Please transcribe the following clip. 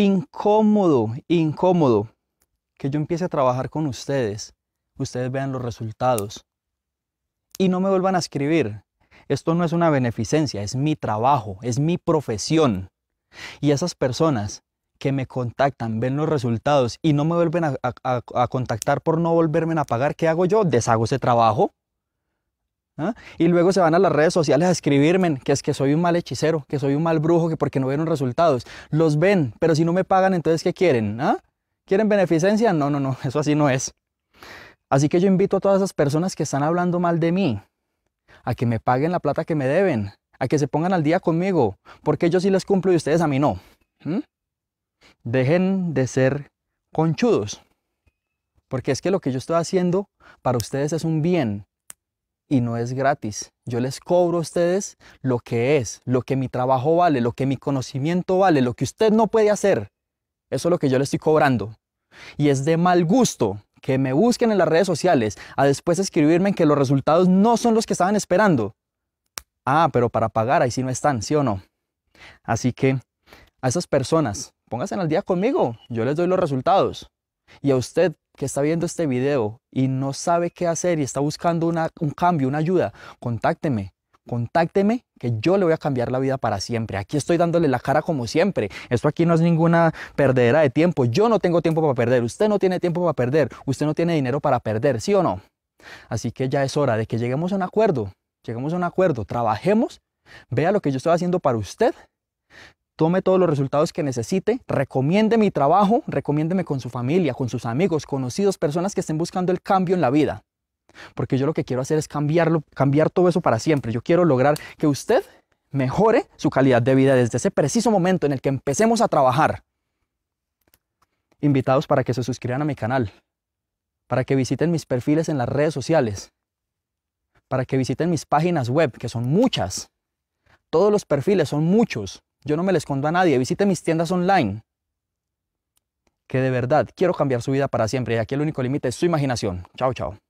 incómodo, incómodo que yo empiece a trabajar con ustedes, ustedes vean los resultados y no me vuelvan a escribir. Esto no es una beneficencia, es mi trabajo, es mi profesión. Y esas personas que me contactan, ven los resultados y no me vuelven a, contactar por no volverme a pagar, ¿qué hago yo? Deshago ese trabajo ¿Ah? Y luego se van a las redes sociales a escribirme que es que soy un mal hechicero, que soy un mal brujo, que porque no vieron resultados. Los ven, pero si no me pagan, entonces ¿qué quieren? ¿Ah? ¿Quieren beneficencia? No, no, no, eso así no es. Así que yo invito a todas esas personas que están hablando mal de mí a que me paguen la plata que me deben, a que se pongan al día conmigo, porque yo sí les cumplo y ustedes a mí no. ¿Mm? Dejen de ser conchudos, porque es que lo que yo estoy haciendo para ustedes es un bien y no es gratis. Yo les cobro a ustedes lo que es, lo que mi trabajo vale, lo que mi conocimiento vale, lo que usted no puede hacer. Eso es lo que yo le estoy cobrando. Y es de mal gusto que me busquen en las redes sociales a después escribirme en que los resultados no son los que estaban esperando. Ah, pero para pagar ahí sí no están, ¿sí o no? Así que a esas personas, pónganse al día conmigo, yo les doy los resultados. Y a usted que está viendo este video y no sabe qué hacer y está buscando un cambio, una ayuda, contácteme. Contácteme que yo le voy a cambiar la vida para siempre. Aquí estoy dándole la cara como siempre. Esto aquí no es ninguna perdera de tiempo. Yo no tengo tiempo para perder. Usted no tiene tiempo para perder. Usted no tiene dinero para perder, ¿sí o no? Así que ya es hora de que lleguemos a un acuerdo. Lleguemos a un acuerdo. Trabajemos. Vea lo que yo estoy haciendo para usted tome todos los resultados que necesite, recomiende mi trabajo, recomiéndeme con su familia, con sus amigos, conocidos, personas que estén buscando el cambio en la vida. Porque yo lo que quiero hacer es cambiarlo, cambiar todo eso para siempre. Yo quiero lograr que usted mejore su calidad de vida desde ese preciso momento en el que empecemos a trabajar. Invitados para que se suscriban a mi canal, para que visiten mis perfiles en las redes sociales, para que visiten mis páginas web, que son muchas. Todos los perfiles son muchos. Yo no me les escondo a nadie. Visite mis tiendas online. Que de verdad quiero cambiar su vida para siempre. Y aquí el único límite es su imaginación. Chao, chao.